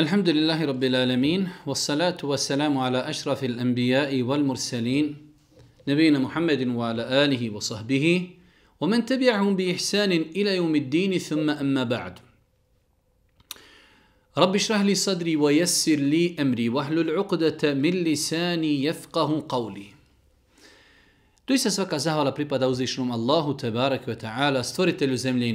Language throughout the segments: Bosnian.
الحمد لله رب العالمين والصلاة والسلام على أشرف الأنبياء والمرسلين نبينا محمد وعلى آله وصحبه ومن تبعهم بإحسان إلى يوم الدين ثم أما بعد رب اشرح لي صدري ويسر لي أمري وحل العقدة من لساني يفقه قولي Doista svaka على بريبا uzvišnom Allahu Tebarek ve Teala, stvoritelju zemlje i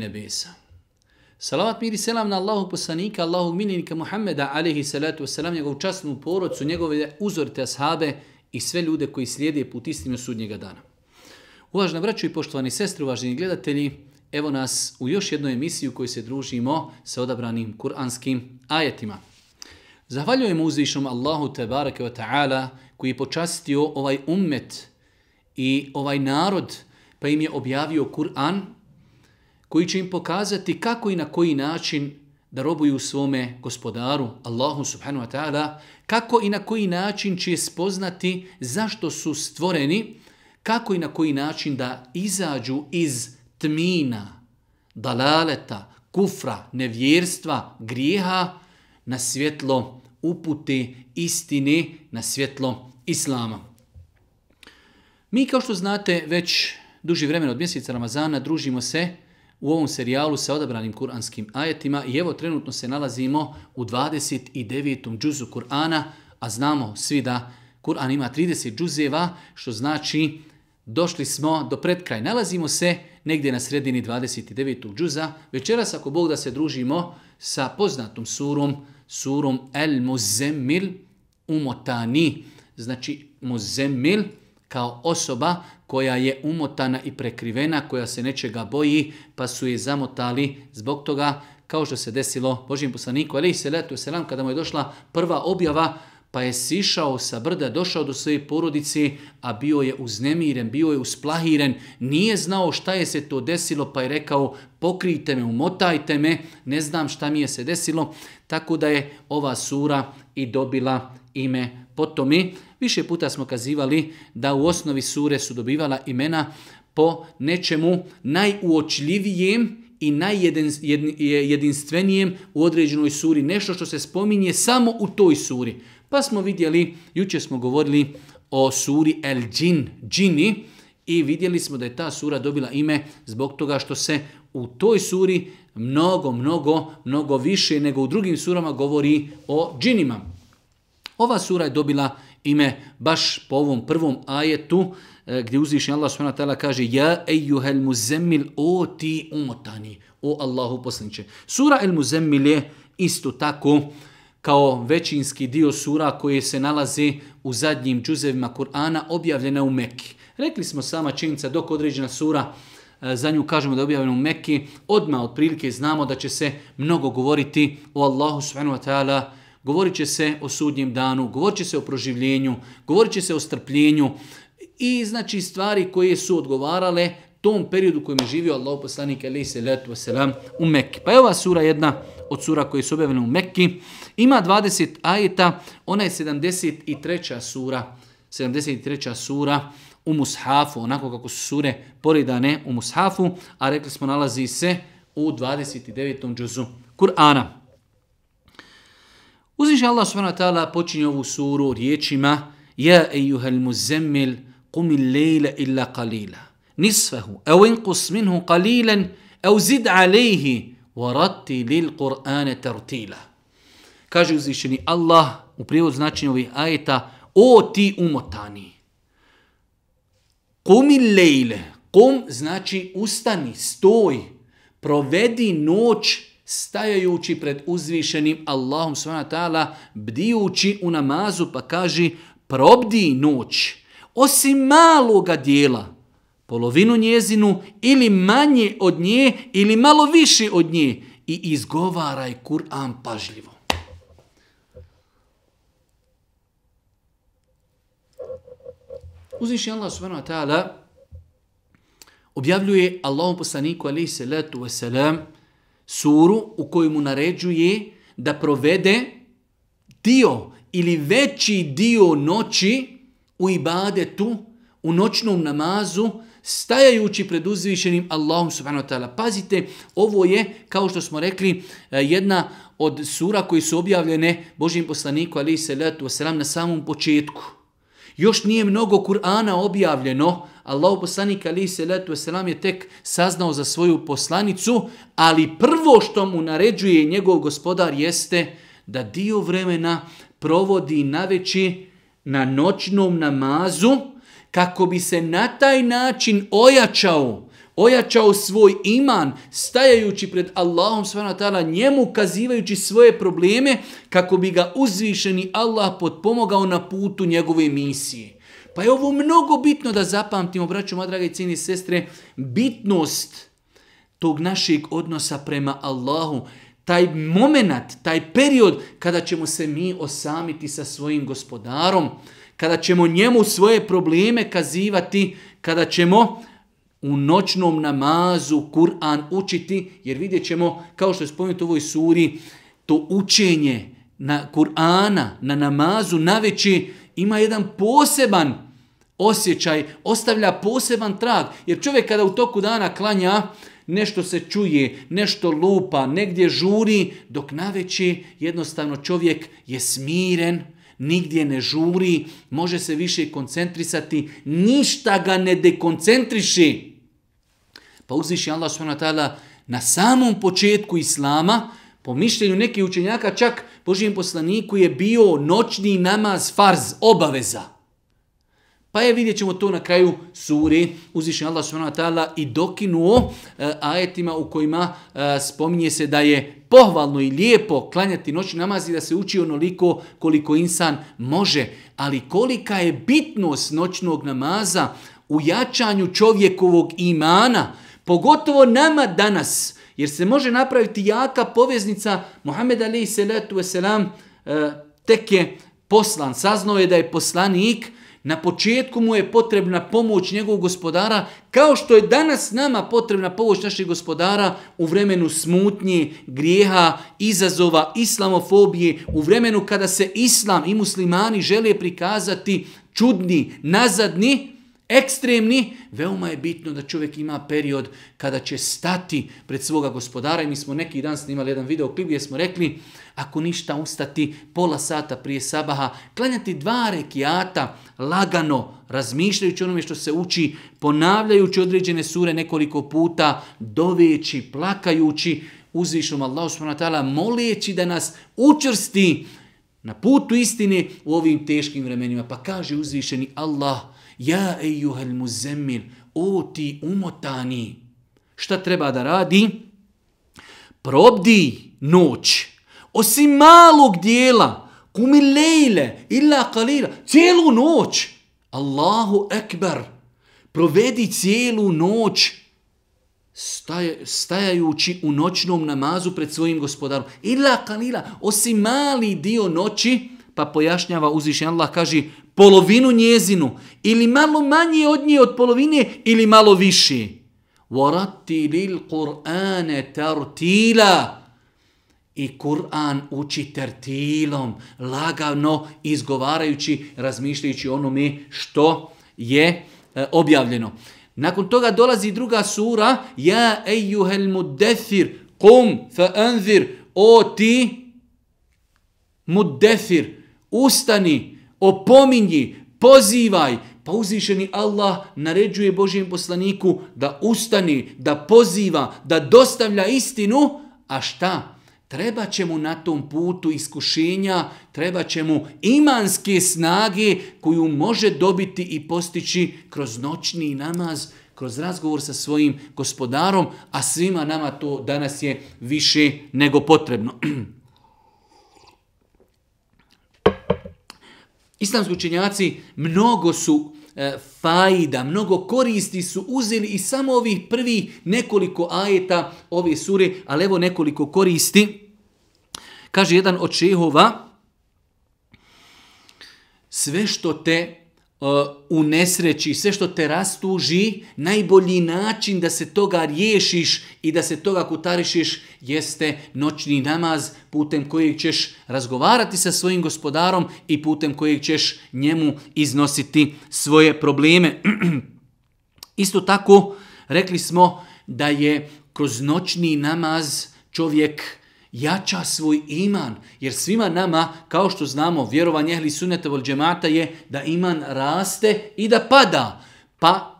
Salavat miri selam na Allahu poslanika, Allahu miljenika Muhammeda, alihi salatu wasalam, njegovu častnu porodcu, njegove uzorite ashabe i sve ljude koji slijede put istinu sudnjega dana. Uvažna braću i poštovani sestri, uvaženi gledatelji, evo nas u još jednoj emisiju u kojoj se družimo sa odabranim kuranskim ajetima. Zahvaljujemo uzvišnom Allahu te barake wa ta'ala koji je počastio ovaj ummet i ovaj narod pa im je objavio Kur'an koji će im pokazati kako i na koji način da robuju svome gospodaru, Allahu subhanu wa ta'ala, kako i na koji način će spoznati zašto su stvoreni, kako i na koji način da izađu iz tmina, dalaleta, kufra, nevjerstva, grijeha na svjetlo upute istine, na svjetlo islama. Mi kao što znate već duži vremen od mjeseca Ramazana družimo se u ovom serijalu sa odabranim kuranskim ajetima i evo trenutno se nalazimo u 29. džuzu Kur'ana, a znamo svi da Kur'an ima 30 džuzeva, što znači došli smo do predkraj. Nalazimo se negdje na sredini 29. džuza. Večeras ako Bog da se družimo sa poznatom surom, surom El Muzemil Umotani, znači Muzemil Umotani, kao osoba koja je umotana i prekrivena, koja se nečega boji, pa su je zamotali zbog toga, kao što se desilo Božijem poslaniku, ali i se letu se kada mu je došla prva objava, pa je sišao sa brda, došao do svoje porodice, a bio je uznemiren, bio je usplahiren, nije znao šta je se to desilo, pa je rekao pokrijte me, umotajte me, ne znam šta mi je se desilo, tako da je ova sura i dobila ime potomi. Više puta smo kazivali da u osnovi sure su dobivala imena po nečemu najuočljivijem i najjedinstvenijem u određenoj suri, nešto što se spominje samo u toj suri. Pa smo vidjeli, juče smo govorili o suri El Džin, Džini, i vidjeli smo da je ta sura dobila ime zbog toga što se u toj suri mnogo, mnogo, mnogo više nego u drugim surama govori o džinima. Ova sura je dobila ime baš po ovom prvom ajetu e, gdje uzvišnji Allah s.w.t. kaže Ja ejuhel muzemmil o ti umotani, o Allahu poslaniče. Sura el muzemmil je isto tako kao većinski dio sura koje se nalaze u zadnjim džuzevima Kur'ana objavljena u Mekki. Rekli smo sama činjica dok određena sura e, za nju kažemo da je objavljena u Mekki, odmah otprilike znamo da će se mnogo govoriti o Allahu s.w.t govorit će se o sudnjem danu, govorit se o proživljenju, govorit se o strpljenju i znači stvari koje su odgovarale tom periodu kojim je živio Allah poslanik alaihi salatu wasalam u Mekki. Pa je ova sura jedna od sura koje su objavljene u Mekki. Ima 20 ajeta, ona je 73. sura, 73. sura u Mushafu, onako kako su sure poredane u Mushafu, a rekli smo nalazi se u 29. džuzu Kur'ana. Uzviše Allah subhanahu wa ta'ala počinje ovu suru riječima Ja ejuhel muzemmil kumil lejla illa qalila Nisvehu, au inkus minhu qalilan, au zid alejhi, varati lil Kur'ane tartila. Kaže uzvišeni Allah u prijevod značenja ovih ajeta, o ti umotani, kumil lejle, kum znači ustani, stoj, provedi noć, stajajući pred uzvišenim Allahom svana ta'ala, bdijući u namazu pa kaži probdi noć, osim maloga dijela, polovinu njezinu ili manje od nje ili malo više od nje i izgovaraj Kur'an pažljivo. Uzviši Allah subhanahu wa ta'ala objavljuje Allahom poslaniku alaihi salatu wasalam salam suru u kojoj mu naređuje da provede dio ili veći dio noći u ibadetu, u noćnom namazu, stajajući pred uzvišenim Allahom subhanahu wa ta'ala. Pazite, ovo je, kao što smo rekli, eh, jedna od sura koji su objavljene Božim poslaniku, ali i salatu wasalam, na samom početku. Još nije mnogo Kur'ana objavljeno, Allahu poslanik ali se letu selam je tek saznao za svoju poslanicu, ali prvo što mu naređuje njegov gospodar jeste da dio vremena provodi na veći na noćnom namazu kako bi se na taj način ojačao ojačao svoj iman stajajući pred Allahom svana njemu kazivajući svoje probleme kako bi ga uzvišeni Allah potpomogao na putu njegove misije. Pa je ovo mnogo bitno da zapamtimo, braćo, moja i cijeni sestre, bitnost tog našeg odnosa prema Allahu, taj moment, taj period kada ćemo se mi osamiti sa svojim gospodarom, kada ćemo njemu svoje probleme kazivati, kada ćemo u noćnom namazu Kur'an učiti, jer vidjet ćemo, kao što je spomenuto u ovoj suri, to učenje na Kur'ana, na namazu, na veći, ima jedan poseban osjećaj, ostavlja poseban trag. Jer čovjek kada u toku dana klanja, nešto se čuje, nešto lupa, negdje žuri, dok na veći jednostavno čovjek je smiren, nigdje ne žuri, može se više koncentrisati, ništa ga ne dekoncentriši. Pa uzviši Allah s.w.t. na samom početku Islama, po mišljenju nekih učenjaka, čak Božijem poslaniku je bio noćni namaz farz, obaveza. Pa je vidjet ćemo to na kraju suri, uzvišen Allah s.w.t. i dokinuo e, ajetima u kojima e, spominje se da je pohvalno i lijepo klanjati noći namazi da se uči onoliko koliko insan može. Ali kolika je bitnost noćnog namaza u jačanju čovjekovog imana, pogotovo nama danas, jer se može napraviti jaka poveznica Muhammed Ali s.w.t. E, tek je poslan, saznao je da je poslanik, Na početku mu je potrebna pomoć njegovog gospodara, kao što je danas nama potrebna pomoć naših gospodara u vremenu smutnje, grijeha, izazova, islamofobije, u vremenu kada se islam i muslimani žele prikazati čudni, nazadni, ekstremni, veoma je bitno da čovjek ima period kada će stati pred svoga gospodara. I mi smo neki dan snimali jedan video klip gdje smo rekli ako ništa ustati pola sata prije sabaha, klanjati dva rekiata lagano, razmišljajući onome što se uči, ponavljajući određene sure nekoliko puta, doveći, plakajući, uzvišom Allah s.w.t. molijeći da nas učrsti na putu istine u ovim teškim vremenima. Pa kaže uzvišeni Allah s.w.t. Ja ejuhel muzemmil, o ti umotani, šta treba da radi? Probdi noć, osim malog dijela, kumi lejle, illa kalira, cijelu noć. Allahu ekber, provedi cijelu noć staj, stajajući u noćnom namazu pred svojim gospodarom. Ila kalila, osim mali dio noći, pa pojašnjava uzvišen Allah, kaže polovinu njezinu, ili malo manje od nje od polovine, ili malo više. lil الْقُرْآنَ tartila. I Kur'an uči tartilom, lagano izgovarajući, razmišljajući onome što je e, objavljeno. Nakon toga dolazi druga sura, Ja ejuhel muddethir, kum fa anzir, o ti muddethir ustani, opominji, pozivaj. Pa uzvišeni Allah naređuje Božijem poslaniku da ustani, da poziva, da dostavlja istinu. A šta? Treba će mu na tom putu iskušenja, treba će mu imanske snage koju može dobiti i postići kroz noćni namaz, kroz razgovor sa svojim gospodarom, a svima nama to danas je više nego potrebno. Islamski učenjaci mnogo su e, fajda, mnogo koristi su uzeli i samo ovih prvi nekoliko ajeta ove sure, ali evo nekoliko koristi. Kaže jedan od šehova, sve što te u uh, nesreći, sve što te rastuži, najbolji način da se toga riješiš i da se toga kutarišiš jeste noćni namaz putem kojeg ćeš razgovarati sa svojim gospodarom i putem kojeg ćeš njemu iznositi svoje probleme. Isto tako rekli smo da je kroz noćni namaz čovjek uh, jača svoj iman. Jer svima nama, kao što znamo, vjerovanje ehli suneta vol džemata je da iman raste i da pada. Pa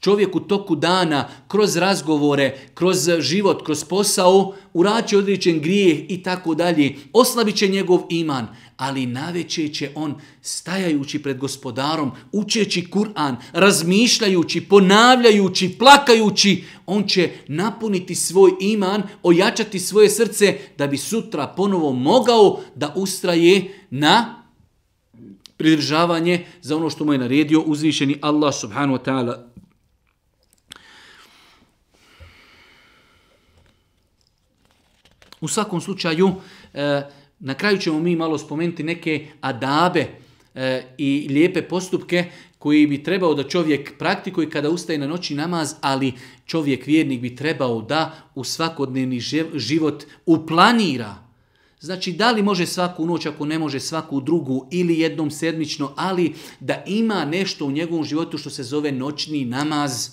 Čovjek u toku dana, kroz razgovore, kroz eh, život, kroz posao, uraće određen grijeh i tako dalje, oslabit će njegov iman, ali naveće će on, stajajući pred gospodarom, učeći Kur'an, razmišljajući, ponavljajući, plakajući, on će napuniti svoj iman, ojačati svoje srce, da bi sutra ponovo mogao da ustraje na pridržavanje za ono što mu je naredio uzvišeni Allah subhanahu wa ta'ala U svakom slučaju, e, na kraju ćemo mi malo spomenuti neke adabe e, i lijepe postupke koji bi trebao da čovjek praktikuje kada ustaje na noći namaz, ali čovjek vjernik bi trebao da u svakodnevni život uplanira. Znači, da li može svaku noć ako ne može svaku drugu ili jednom sedmično, ali da ima nešto u njegovom životu što se zove noćni namaz,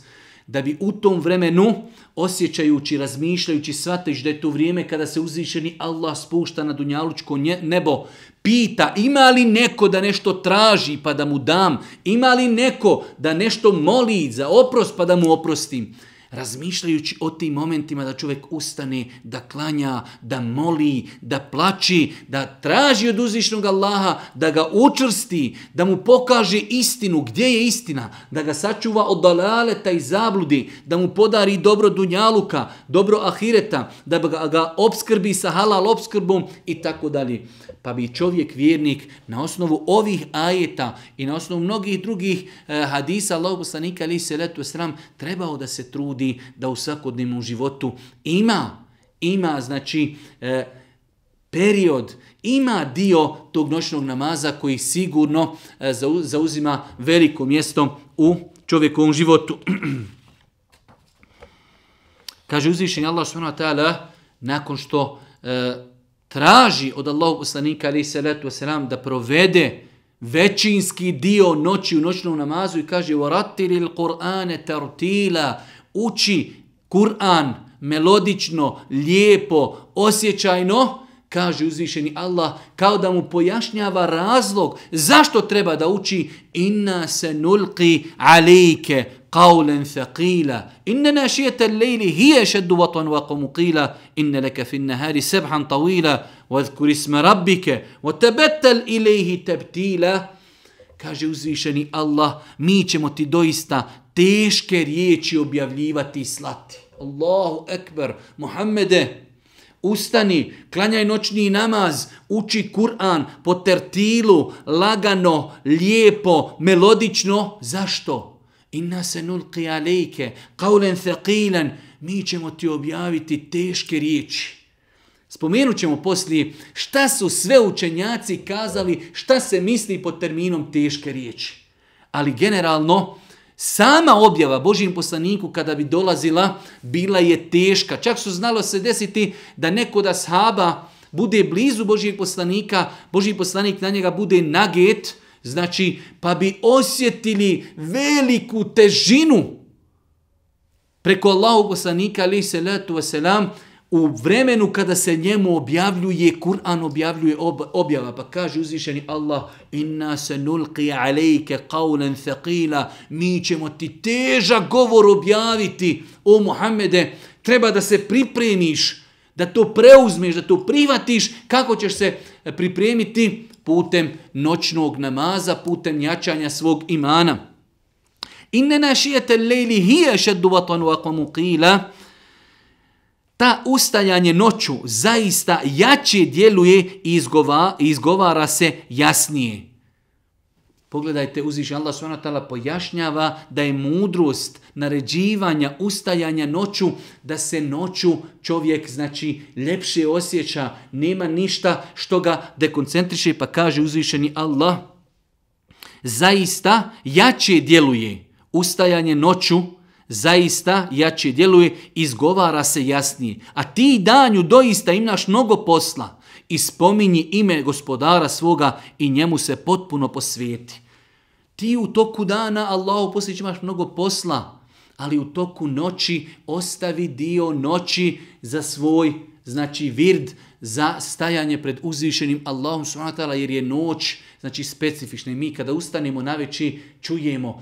da bi u tom vremenu, osjećajući, razmišljajući, shvatajući da je to vrijeme kada se uzvišeni Allah spušta na dunjalučko nebo, pita ima li neko da nešto traži pa da mu dam, ima li neko da nešto moli za oprost pa da mu oprostim, razmišljajući o tim momentima da čovjek ustane, da klanja, da moli, da plači, da traži od uzvišnog Allaha, da ga učrsti, da mu pokaže istinu, gdje je istina, da ga sačuva od dalaleta i zabludi, da mu podari dobro dunjaluka, dobro ahireta, da ga obskrbi sa halal obskrbom i tako dalje. Pa bi čovjek vjernik na osnovu ovih ajeta i na osnovu mnogih drugih eh, hadisa Allahog poslanika ali se letu sram trebao da se trudi trudi da u svakodnevnom životu ima, ima znači e, period, ima dio tog noćnog namaza koji sigurno e, zauzima veliko mjesto u čovjekovom životu. Kaže uzvišenje Allah subhanahu wa ta'ala nakon što e, traži od Allahog poslanika ali se letu selam da provede većinski dio noći u noćnom namazu i kaže varatil il-Qur'ane tartila uči Kur'an melodično, lijepo, osjećajno, kaže uzvišeni Allah, kao da mu pojašnjava razlog zašto treba da uči inna se nulqi alike qawlan thaqila inna nashiyata al-layli hiya shadd watan wa qum qila inna laka fi an-nahari sabhan tawila wa dhkur isma rabbika wa tabattal ilayhi tabtila kaže uzvišeni Allah, mi ćemo ti doista teške riječi objavljivati i slati. Allahu ekber, Muhammede, ustani, klanjaj noćni namaz, uči Kur'an po tertilu, lagano, lijepo, melodično. Zašto? Inna se nulqi alejke, kaulen thakilan, mi ćemo ti objaviti teške riječi. Spomenut ćemo poslije šta su sve učenjaci kazali, šta se misli pod terminom teške riječi. Ali generalno, sama objava Božijem poslaniku kada bi dolazila, bila je teška. Čak su znalo se desiti da neko da shaba bude blizu Božijeg poslanika, Božiji poslanik na njega bude naget, znači pa bi osjetili veliku težinu preko Allahog poslanika, ali se letu vaselam, u vremenu kada se njemu objavljuje, Kur'an objavljuje ob, objava, pa kaže uzvišeni Allah, inna sanulqi nulqi qawlan thaqila thakila, mi ćemo ti teža govor objaviti, o Muhammede, treba da se pripremiš, da to preuzmeš, da to privatiš, kako ćeš se pripremiti putem noćnog namaza, putem jačanja svog imana. Inne našijete lejli hije šeddu vatanu akvamu qila, ta ustajanje noću zaista jače djeluje i izgova, izgovara se jasnije. Pogledajte, uziš, Allah s.w.t. pojašnjava da je mudrost naređivanja, ustajanja noću, da se noću čovjek, znači, ljepše osjeća, nema ništa što ga dekoncentriše, pa kaže uzvišeni Allah, zaista jače djeluje ustajanje noću, zaista jači djeluje, izgovara se jasnije. A ti danju doista imaš mnogo posla i spominji ime gospodara svoga i njemu se potpuno posvijeti. Ti u toku dana, Allah, poslije imaš mnogo posla, ali u toku noći ostavi dio noći za svoj, znači vird, za stajanje pred uzvišenim Allahom, jer je noć, znači specifična. I mi kada ustanemo na veći, čujemo,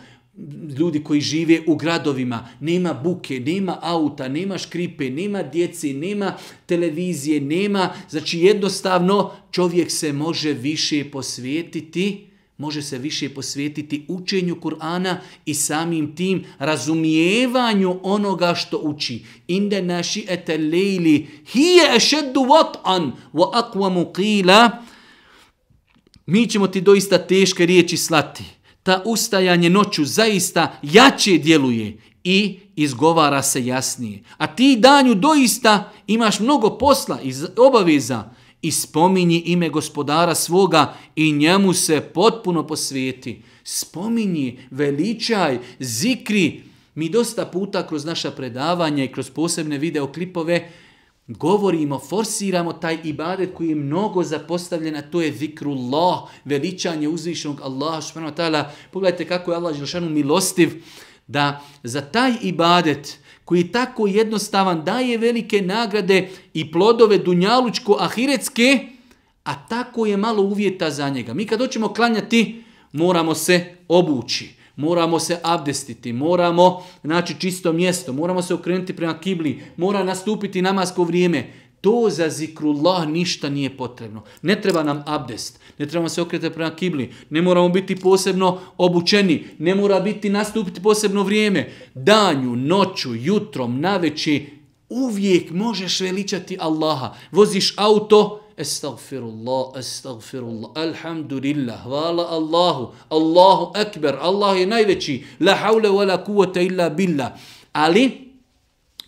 ljudi koji žive u gradovima, nema buke, nema auta, nema škripe, nema djeci, nema televizije, nema, znači jednostavno čovjek se može više posvetiti, može se više posvetiti učenju Kur'ana i samim tim razumijevanju onoga što uči. Inde naši ete lejli hije ešeddu vat'an wa akvamu qila Mi ćemo ti doista teške riječi slati ta ustajanje noću zaista jače djeluje i izgovara se jasnije. A ti danju doista imaš mnogo posla i obaveza i spominji ime gospodara svoga i njemu se potpuno posvijeti. Spominji, veličaj, zikri. Mi dosta puta kroz naša predavanja i kroz posebne video klipove govorimo, forsiramo taj ibadet koji je mnogo zapostavljena, to je zikrullah, veličanje uzvišenog Allaha subhanahu wa ta'ala. Pogledajte kako je Allah Želšanu milostiv da za taj ibadet koji je tako jednostavan daje velike nagrade i plodove dunjalučko-ahiretske, a tako je malo uvjeta za njega. Mi kad hoćemo klanjati, moramo se obući moramo se abdestiti, moramo naći čisto mjesto, moramo se okrenuti prema kibli, mora nastupiti namasko vrijeme. To za zikrullah ništa nije potrebno. Ne treba nam abdest, ne trebamo se okretati prema kibli, ne moramo biti posebno obučeni, ne mora biti nastupiti posebno vrijeme. Danju, noću, jutrom, naveći, uvijek možeš veličati Allaha. Voziš auto, Estagfirullah, estagfirullah, alhamdulillah, hvala Allahu, Allahu ekber, Allah je najveći, la haule wa la kuvata illa billah. Ali,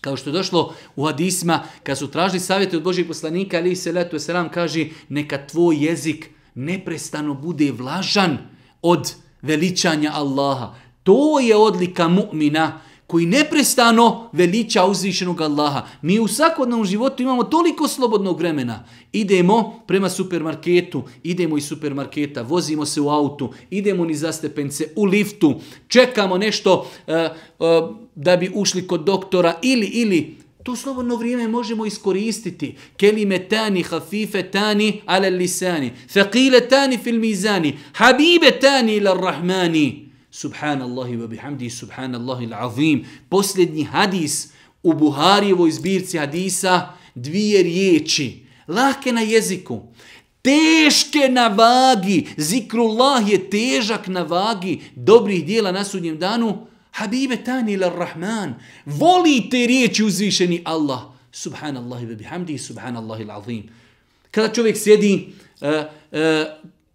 kao što je došlo u hadisma, kad su tražili savjete od Božih poslanika, ali se letu esram, kaže, neka tvoj jezik neprestano bude vlažan od veličanja Allaha. To je odlika mu'mina, koji neprestano veliča uzvišenog Allaha. Mi u svakodnom životu imamo toliko slobodnog vremena. Idemo prema supermarketu, idemo iz supermarketa, vozimo se u autu, idemo ni za stepence, u liftu, čekamo nešto e, e, da bi ušli kod doktora ili, ili, To slobodno vrijeme možemo iskoristiti. Kelime tani, hafife tani, ale lisani. Fekile tani fil mizani. Habibe tani ila rahmani. Subhanallahi wa bihamdi, subhanallahi l'azim. Posljednji hadis u Buharijevoj zbirci hadisa, dvije riječi, lahke na jeziku, teške na vagi, zikrullah je težak na vagi dobrih dijela na sudnjem danu, Habibe tani ila rahman, voli te riječi uzvišeni Allah, subhanallahi wa bihamdi, subhanallahi l'azim. Kada čovjek sjedi, uh, uh,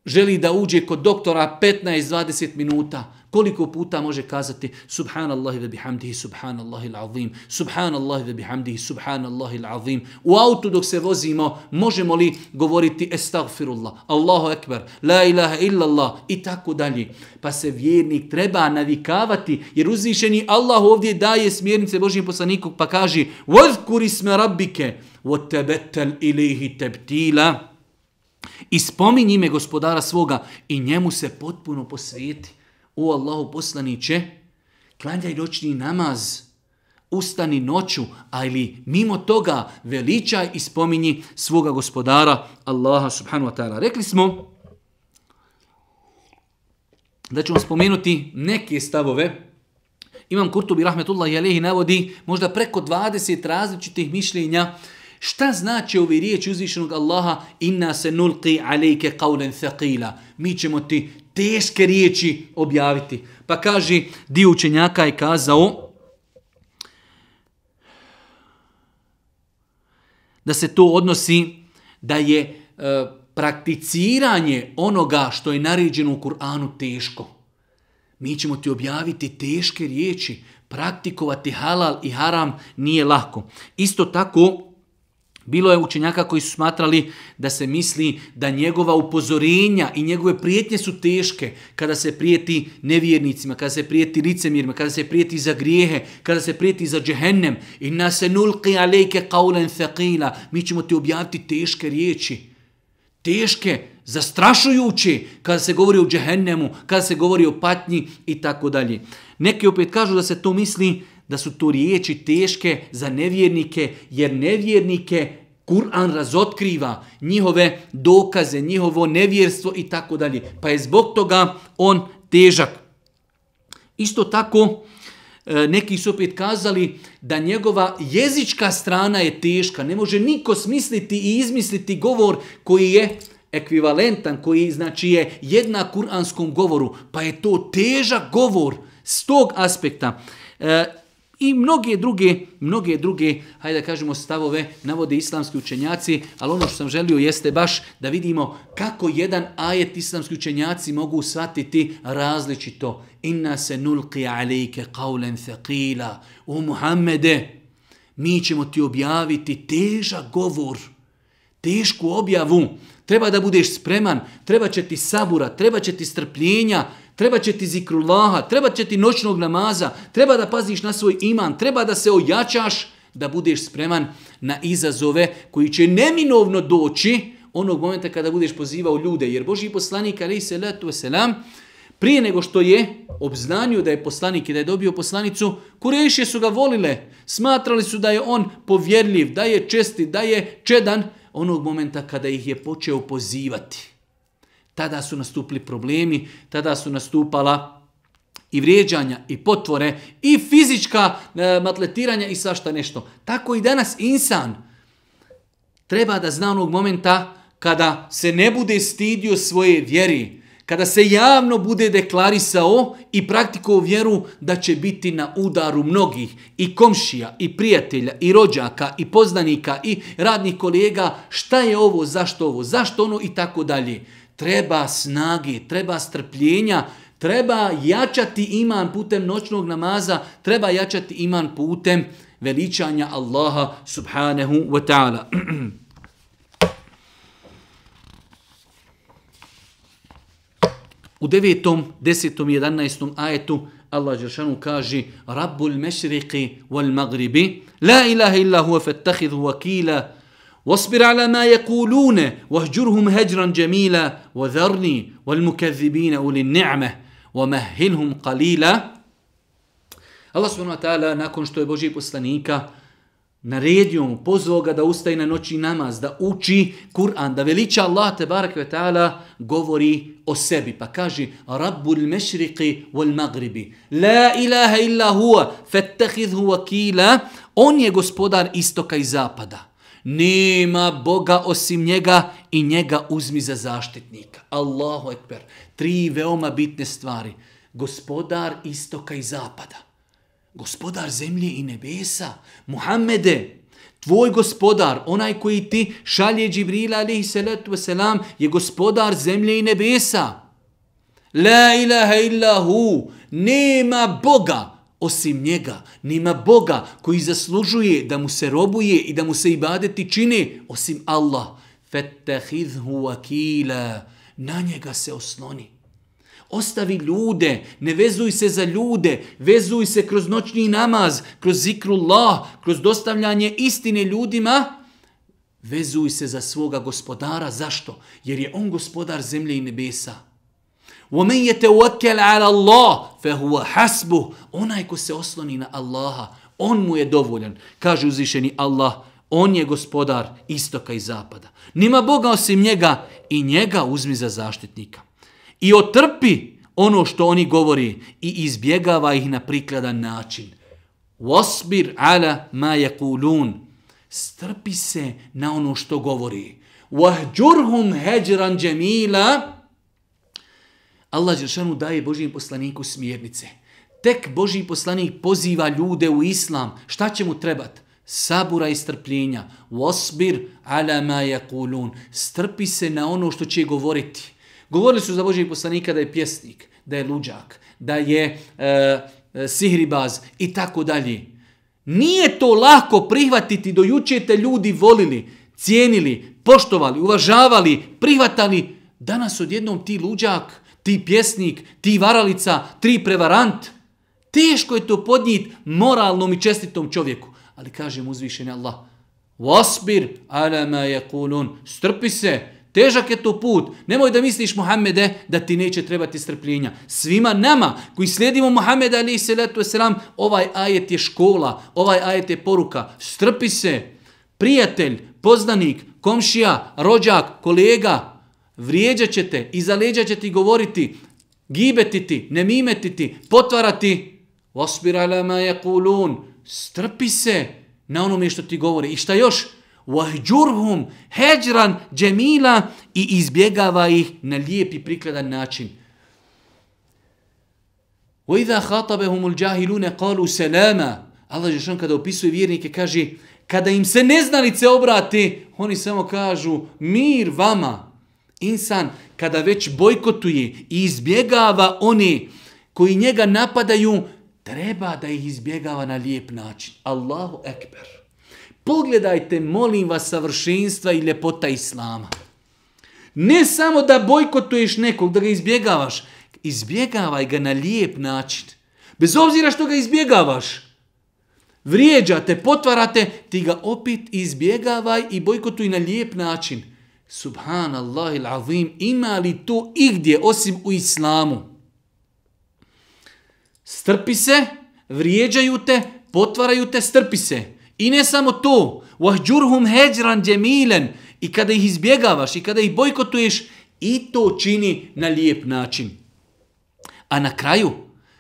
želi da uđe kod doktora 15-20 minuta, Koliko puta može kazati subhanallahi ve bihamdihi subhanallahi alazim subhanallahi ve bihamdihi subhanallahi alazim U autu dok se vozimo možemo li govoriti estagfirullah, Allahu ekber, la ilaha illallah i tako dalje. Pa se vjernik treba navikavati jer uzišeni Allah ovdje daje smjernice božjem poslaniku pa kaže vodkuri isma rabbike, vodtebetel ilihi tabtila I ime gospodara svoga i njemu se potpuno posvijeti. O Allahu poslaniće, klanjaj noćni namaz, ustani noću, ali mimo toga veličaj i spominji svoga gospodara Allaha subhanu wa ta'ala. Rekli smo da ćemo spomenuti neke stavove. Imam Kurtubi rahmetullahi alihi navodi možda preko 20 različitih mišljenja Šta znači ovi riječi uzvišenog Allaha inna se nulqi alejke qawlan thaqila mi ćemo ti teške riječi objaviti. Pa kaže, di učenjaka je kazao da se to odnosi da je e, prakticiranje onoga što je nariđeno u Kur'anu teško. Mi ćemo ti objaviti teške riječi. Praktikovati halal i haram nije lako. Isto tako, Bilo je učenjaka koji su smatrali da se misli da njegova upozorenja i njegove prijetnje su teške kada se prijeti nevjernicima, kada se prijeti licemirima, kada se prijeti za grijehe, kada se prijeti za džehennem. I nas nulqi alejke kaulen thakila. Mi ćemo ti objaviti teške riječi. Teške, zastrašujuće kada se govori o džehennemu, kada se govori o patnji i tako dalje. Neki opet kažu da se to misli da su to riječi teške za nevjernike, jer nevjernike Kur'an razotkriva njihove dokaze, njihovo nevjerstvo i tako dalje. Pa je zbog toga on težak. Isto tako, e, neki su opet kazali da njegova jezička strana je teška. Ne može niko smisliti i izmisliti govor koji je ekvivalentan, koji znači je jedna kuranskom govoru. Pa je to težak govor s tog aspekta. E, I mnoge druge, mnoge druge, hajde da kažemo stavove, navode islamski učenjaci, ali ono što sam želio jeste baš da vidimo kako jedan ajet islamski učenjaci mogu shvatiti različito. Inna se nulki alike kaulen thakila, u Muhammede, mi ćemo ti objaviti teža govor, tešku objavu, treba da budeš spreman, treba će ti sabura, treba će ti strpljenja, treba će ti zikrullaha, treba će ti noćnog namaza, treba da paziš na svoj iman, treba da se ojačaš, da budeš spreman na izazove koji će neminovno doći onog momenta kada budeš pozivao ljude. Jer Boži poslanik, ali se letu selam, prije nego što je obznanio da je poslanik i da je dobio poslanicu, kurešije su ga volile, smatrali su da je on povjerljiv, da je česti, da je čedan, onog momenta kada ih je počeo pozivati tada su nastupili problemi, tada su nastupala i vrijeđanja, i potvore, i fizička e, matletiranja i svašta nešto. Tako i danas insan treba da zna onog momenta kada se ne bude stidio svoje vjeri, kada se javno bude deklarisao i praktikuo vjeru da će biti na udaru mnogih i komšija, i prijatelja, i rođaka, i poznanika, i radnih kolega, šta je ovo, zašto ovo, zašto ono i tako dalje treba snage, treba strpljenja, treba jačati iman putem noćnog namaza, treba jačati iman putem veličanja Allaha subhanahu wa ta'ala. U devetom, desetom, jedanaestom ajetu Allah Žešanu kaže Rabbul mešriqi wal magribi La ilaha illa huva fattahidhu vakila واصبر على ما يقولون واهجرهم هجرا جميلا وذرني والمكذبين اولي النعمه ومهلهم قليلا الله سبحانه وتعالى nakon što je Božji poslanika naredio mu pozvao ga da ustaje na noći namaz da uči Kur'an da veliča Allah te barek ve taala govori o sebi pa kaže rabbul mashriqi wal maghribi la ilaha illa huwa fattakhidhu wakila on je gospodar istoka i zapada Nema Boga osim njega i njega uzmi za zaštitnika. Allahu ekber. Tri veoma bitne stvari. Gospodar istoka i zapada. Gospodar zemlje i nebesa. Muhammede, tvoj gospodar, onaj koji ti šalje Džibrila alaihi salatu wasalam, je gospodar zemlje i nebesa. La ilaha illa hu. Nema Boga osim njega, nema Boga koji zaslužuje da mu se robuje i da mu se ibadeti čine osim Allah. Fettehidhu akila, na njega se osloni. Ostavi ljude, ne vezuj se za ljude, vezuj se kroz noćni namaz, kroz zikrullah, kroz dostavljanje istine ljudima, vezuj se za svoga gospodara. Zašto? Jer je on gospodar zemlje i nebesa. ومن يتوكل على الله فهو حسبه onaj ko se osloni na Allaha on mu je dovoljan kaže uzvišeni Allah on je gospodar istoka i zapada nima boga osim njega i njega uzmi za zaštitnika i otrpi ono što oni govori i izbjegava ih na prikladan način wasbir ala ma yaqulun strpi se na ono što govori wahjurhum hajran jamila Allah Đeršanu daje Božijem poslaniku smjernice. Tek Božiji poslanik poziva ljude u islam. Šta će mu trebat? Sabura i strpljenja. Wasbir ala ma yakulun. Strpi se na ono što će govoriti. Govorili su za Božijeg poslanika da je pjesnik, da je luđak, da je e, e, sihribaz i tako dalje. Nije to lako prihvatiti do juče te ljudi volili, cijenili, poštovali, uvažavali, prihvatali. Danas odjednom ti luđak, ti pjesnik, ti varalica, ti prevarant. Teško je to podnijeti moralnom i čestitom čovjeku. Ali kažem uzvišenje Allah, Vasbir, alama je kulun, strpi se, težak je to put. Nemoj da misliš, Muhammede, da ti neće trebati strpljenja. Svima nama koji slijedimo Muhammeda, ali se letu selam, ovaj ajet je škola, ovaj ajet je poruka. Strpi se, prijatelj, poznanik, komšija, rođak, kolega, vrijeđat će te, iza leđa će ti govoriti, gibetiti, ti, nemimeti ti, potvarati. Vospira lama je kulun, strpi se na onome što ti govori. I šta još? Vahđurhum, heđran, džemila i izbjegava ih na lijep i prikladan način. Vajda hatabehum ul džahilune kalu selama. Allah Žešan kada opisuje vjernike kaže kada im se neznalice obrati, oni samo kažu mir vama insan kada već bojkotuje i izbjegava one koji njega napadaju, treba da ih izbjegava na lijep način. Allahu ekber. Pogledajte, molim vas, savršenstva i ljepota Islama. Ne samo da bojkotuješ nekog, da ga izbjegavaš, izbjegavaj ga na lijep način. Bez obzira što ga izbjegavaš, vrijeđate, potvarate, ti ga opet izbjegavaj i bojkotuj na lijep način. Subhanallahil azim, ima li to igdje osim u islamu? Strpi se, vrijeđaju te, potvaraju te, strpi se. I ne samo to, wahđurhum heđran djemilen, i kada ih izbjegavaš, i kada ih bojkotuješ, i to čini na lijep način. A na kraju,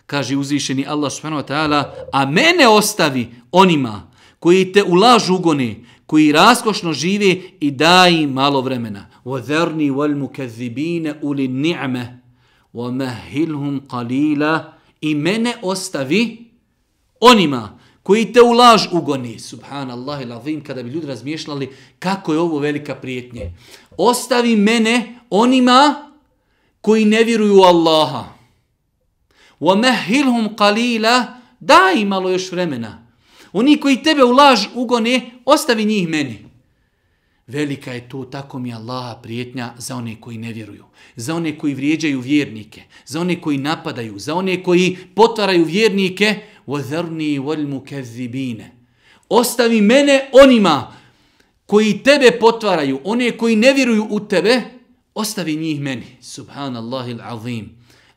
kaže uzvišeni Allah subhanahu wa ta'ala, a mene ostavi onima koji te ulažu ugoni, koji raskošno žive i daj im malo vremena. Wa وَذَرْنِي وَالْمُكَذِّبِينَ أُلِ النِّعْمَ وَمَهِلْهُمْ قَلِيلًا I mene ostavi onima koji te ulaž u goni. ugoni. Subhanallah il azim, kada bi ljudi razmišljali kako je ovo velika prijetnje. Ostavi mene onima koji ne vjeruju Allaha. Wa وَمَهِلْهُمْ qalila Daj malo još vremena. Oni koji tebe ulaž ugone, ostavi njih meni. Velika je to, tako mi Allaha prijetnja za one koji ne vjeruju, za one koji vrijeđaju vjernike, za one koji napadaju, za one koji potvaraju vjernike, وَذَرْنِي وَلْمُ كَذِّبِينَ Ostavi mene onima koji tebe potvaraju, one koji ne vjeruju u tebe, ostavi njih meni. Subhanallah il-azim.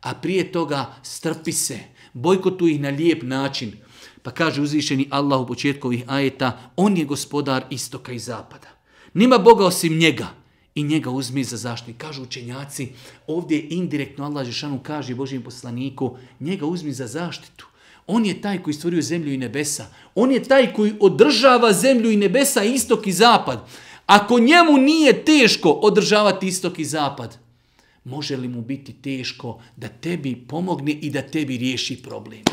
A prije toga strpi se, bojkotuj ih na lijep način, Pa kaže uzvišeni Allah u početku ovih ajeta, on je gospodar istoka i zapada. Nima Boga osim njega i njega uzmi za zaštitnika. Kažu učenjaci, ovdje indirektno Allah Žešanu kaže Božijem poslaniku, njega uzmi za zaštitu. On je taj koji stvorio zemlju i nebesa. On je taj koji održava zemlju i nebesa istok i zapad. Ako njemu nije teško održavati istok i zapad, može li mu biti teško da tebi pomogne i da tebi riješi problem?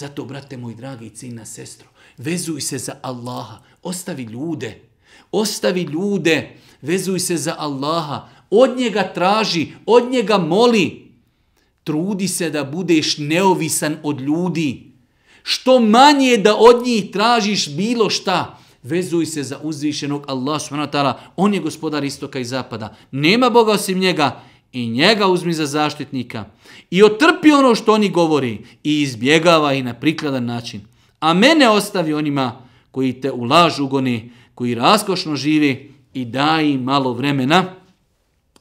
Zato, brate moj dragi i cina sestro, vezuj se za Allaha, ostavi ljude, ostavi ljude, vezuj se za Allaha, od njega traži, od njega moli, trudi se da budeš neovisan od ljudi, što manje da od njih tražiš bilo šta, vezuj se za uzvišenog Allaha, on je gospodar istoka i zapada, nema Boga osim njega, njega, i njega uzmi za zaštitnika i otrpi ono što oni govori i izbjegava i na prikladan način. A mene ostavi onima koji te u laž ugoni, koji raskošno živi i daj im malo vremena,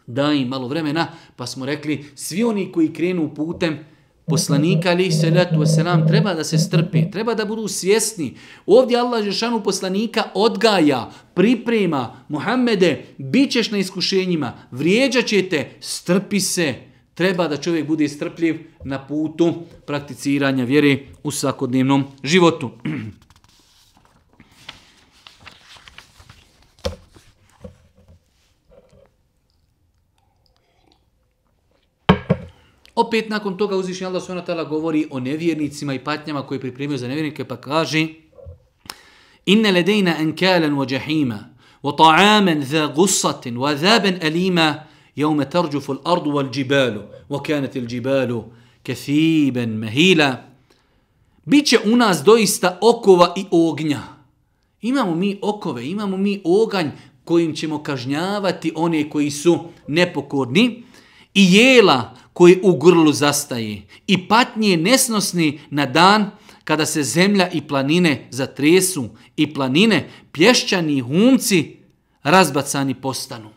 daj im malo vremena, pa smo rekli svi oni koji krenu putem, poslanika ali se letu se nam treba da se strpi, treba da budu svjesni. Ovdje Allah Žešanu poslanika odgaja, priprema, Muhammede, bit ćeš na iskušenjima, vrijeđat ćete, strpi se. Treba da čovjek bude strpljiv na putu prakticiranja vjere u svakodnevnom životu. Opet nakon toga uzvišnji Allah s.w.t. govori o nevjernicima i patnjama koje pripremio za nevjernike pa kaže Inne ledejna enkelen wa jahima wa ta'amen za gusatin wa zaben alima jaume tarđufu l'ardu wal džibalu wa kanet il džibalu kathiben mehila Biće u nas doista okova i ognja. Imamo mi okove, imamo mi oganj kojim ćemo kažnjavati one koji su nepokorni i jela, koje u grlu zastaje i patnje nesnosni na dan kada se zemlja i planine zatresu i planine pješćani i humci razbacani postanu.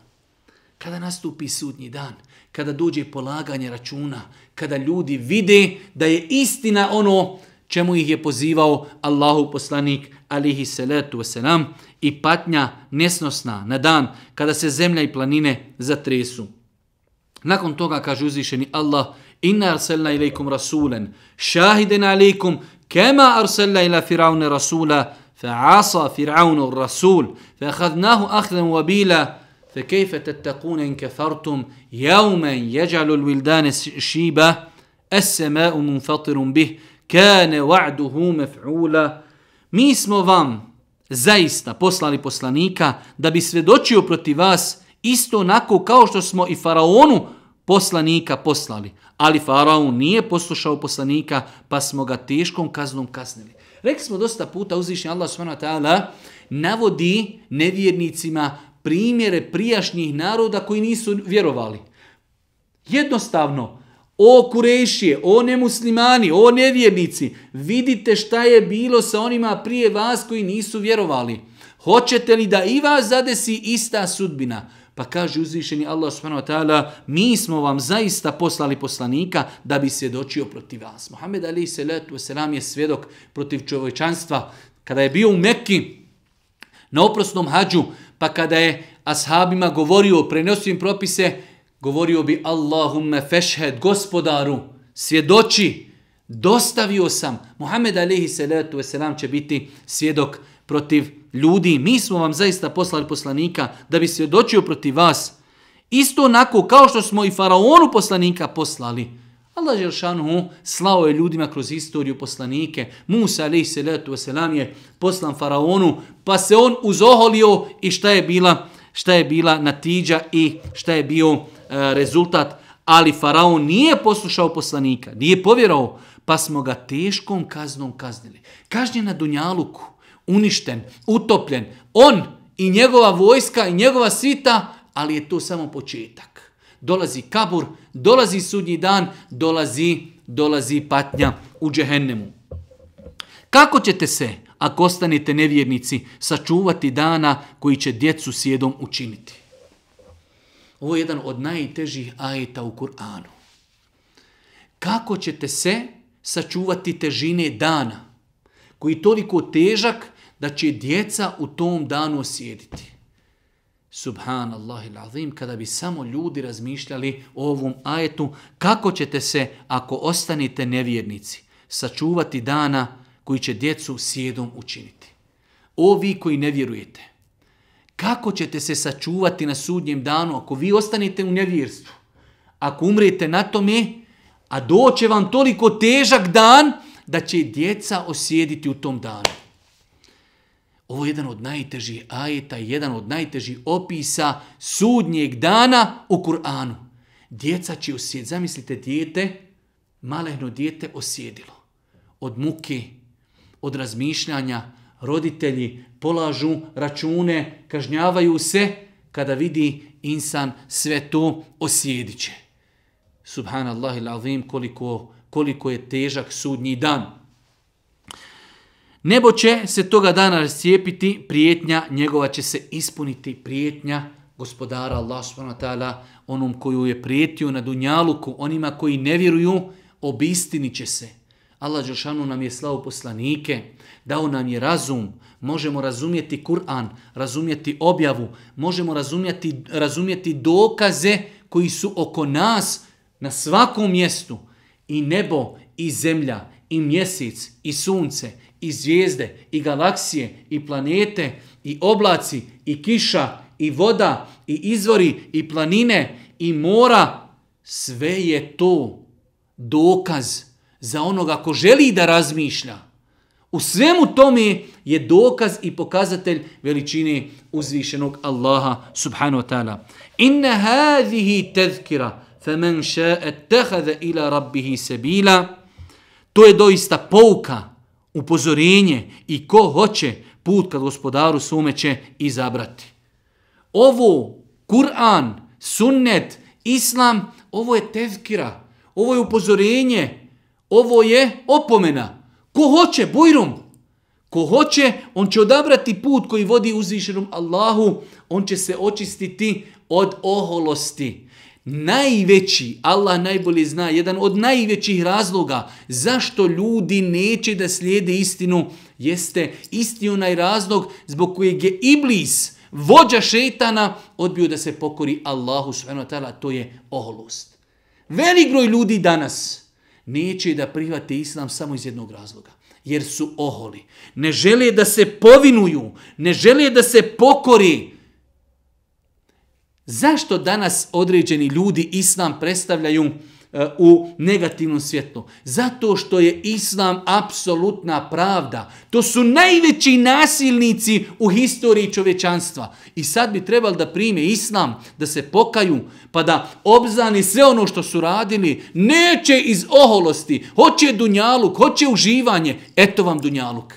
Kada nastupi sudnji dan, kada dođe polaganje računa, kada ljudi vide da je istina ono čemu ih je pozivao Allahu poslanik alihi salatu wasalam i patnja nesnosna na dan kada se zemlja i planine zatresu. Nakon toga kaže uzvišeni Allah Inna arsalna ilaikum rasulan, shahidan alaikum kama arsalna ila fir'auna rasula فعصى فرعون الرسول فأخذناه أخذا وبيلا فكيف تتقون إن كفرتم يوما يجعل الولدان شيبة السماء منفطر به كان وعده مفعولا Mi smo vam zaista poslali poslanika da bi svedočio protiv vas isto onako kao što smo i faraonu poslanika poslali. Ali faraon nije poslušao poslanika, pa smo ga teškom kaznom kaznili. Rekli smo dosta puta, uzvišnji Allah s.w.t. navodi nevjernicima primjere prijašnjih naroda koji nisu vjerovali. Jednostavno, o kurešije, o nemuslimani, o nevjernici, vidite šta je bilo sa onima prije vas koji nisu vjerovali. Hoćete li da i vas zadesi ista sudbina? Pa kaže uzvišeni Allah subhanahu wa ta'ala, mi smo vam zaista poslali poslanika da bi se dočio protiv vas. Mohamed Ali Salatu Veselam je svjedok protiv čovečanstva. Kada je bio u Mekki, na oprosnom hađu, pa kada je ashabima govorio, prenosio im propise, govorio bi Allahumme fešhed, gospodaru, svjedoči, dostavio sam. Muhammed Ali Salatu Veselam će biti svjedok protiv ljudi. Mi smo vam zaista poslali poslanika da bi se svjedočio protiv vas. Isto onako kao što smo i faraonu poslanika poslali. Allah Želšanu slao je ljudima kroz istoriju poslanike. Musa alaih salatu wasalam je poslan faraonu, pa se on uzoholio i šta je bila, šta je bila natiđa i šta je bio e, rezultat. Ali faraon nije poslušao poslanika, nije povjerao, pa smo ga teškom kaznom kaznili. Kažnje na Dunjaluku uništen, utopljen. On i njegova vojska i njegova svita, ali je to samo početak. Dolazi kabur, dolazi sudnji dan, dolazi, dolazi patnja u džehennemu. Kako ćete se, ako ostanete nevjernici, sačuvati dana koji će djecu sjedom učiniti? Ovo je jedan od najtežih ajeta u Kur'anu. Kako ćete se sačuvati težine dana koji je toliko težak da će djeca u tom danu osjediti. Subhanallah il azim, kada bi samo ljudi razmišljali o ovom ajetu, kako ćete se, ako ostanite nevjernici, sačuvati dana koji će djecu sjedom učiniti. Ovi koji ne vjerujete, kako ćete se sačuvati na sudnjem danu ako vi ostanete u nevjerstvu, ako umrete na tome, a doće vam toliko težak dan da će djeca osjediti u tom danu. Ovo je jedan od najtežih ajeta, jedan od najtežih opisa sudnjeg dana u Kur'anu. Djeca će osjediti, zamislite djete, malehno djete osjedilo. Od muke, od razmišljanja, roditelji polažu račune, kažnjavaju se, kada vidi insan sve to osjedit će. Subhanallah il koliko, koliko je težak sudnji dan. Nebo će se toga dana rastijepiti, prijetnja njegova će se ispuniti, prijetnja gospodara Allah subhanahu ta'ala, onom koju je prijetio na Dunjaluku, onima koji ne vjeruju, obistini će se. Allah Đošanu nam je slavu poslanike, dao nam je razum, možemo razumjeti Kur'an, razumjeti objavu, možemo razumjeti, razumjeti dokaze koji su oko nas na svakom mjestu i nebo i zemlja i mjesec i sunce i zvijezde, i galaksije, i planete, i oblaci, i kiša, i voda, i izvori, i planine, i mora, sve je to dokaz za onoga ko želi da razmišlja. U svemu tome je dokaz i pokazatelj veličine uzvišenog Allaha subhanahu wa ta'ala. Inna hadhihi tadhkira faman sha'a ila rabbihi sabila. To je doista pouka upozorenje i ko hoće put kad gospodaru sume će izabrati. Ovo, Kur'an, sunnet, islam, ovo je tezkira, ovo je upozorenje, ovo je opomena. Ko hoće, bujrum, ko hoće, on će odabrati put koji vodi uzvišenom Allahu, on će se očistiti od oholosti najveći, Allah najbolje zna, jedan od najvećih razloga zašto ljudi neće da slijede istinu, jeste isti onaj razlog zbog kojeg je Iblis, vođa šetana, odbio da se pokori Allahu s.w.t. To je oholost. Velik broj ljudi danas neće da prihvate islam samo iz jednog razloga jer su oholi. Ne žele da se povinuju, ne žele da se pokori. Zašto danas određeni ljudi islam predstavljaju e, u negativnom svjetlu? Zato što je islam apsolutna pravda. To su najveći nasilnici u historiji čovečanstva. I sad bi trebali da prime islam, da se pokaju, pa da obzani sve ono što su radili. Neće iz oholosti, hoće dunjaluk, hoće uživanje. Eto vam dunjaluk.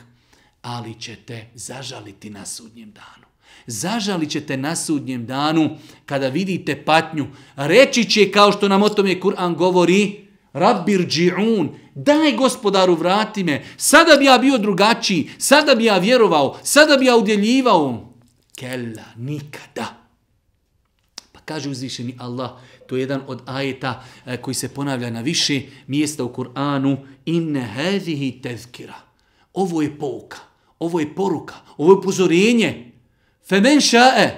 Ali ćete zažaliti na sudnjem danu zažali ćete na sudnjem danu kada vidite patnju. Reći će kao što nam o tome Kur'an govori, Rabbir dži'un, daj gospodaru vrati me, sada bi ja bio drugačiji, sada bi ja vjerovao, sada bi ja udjeljivao. Kella, nikada. Pa kaže uzvišeni Allah, to je jedan od ajeta e, koji se ponavlja na više mjesta u Kur'anu, inne hezihi tezkira. Ovo je pouka, ovo je poruka, ovo je upozorenje Femen ša'e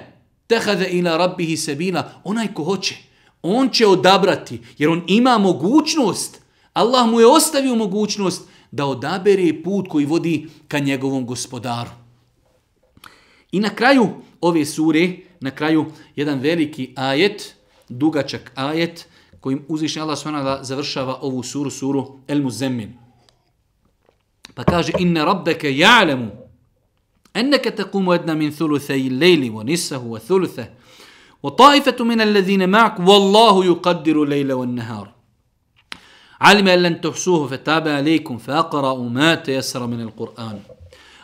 tehade ila rabbihi sebina. Onaj ko hoće, on će odabrati, jer on ima mogućnost. Allah mu je ostavio mogućnost da odabere put koji vodi ka njegovom gospodaru. I na kraju ove sure, na kraju jedan veliki ajet, dugačak ajet, kojim uzvišnja Allah svana završava ovu suru, suru El Muzemmin. Pa kaže, inne rabbeke ja'lemu, أنك تقوم أدنى من ثلثي الليل ونصفه وثلثه وطائفة من الذين معك والله يقدر الليل والنهار علم أن لن تحصوه فتاب عليكم فأقرأوا ما تيسر من القرآن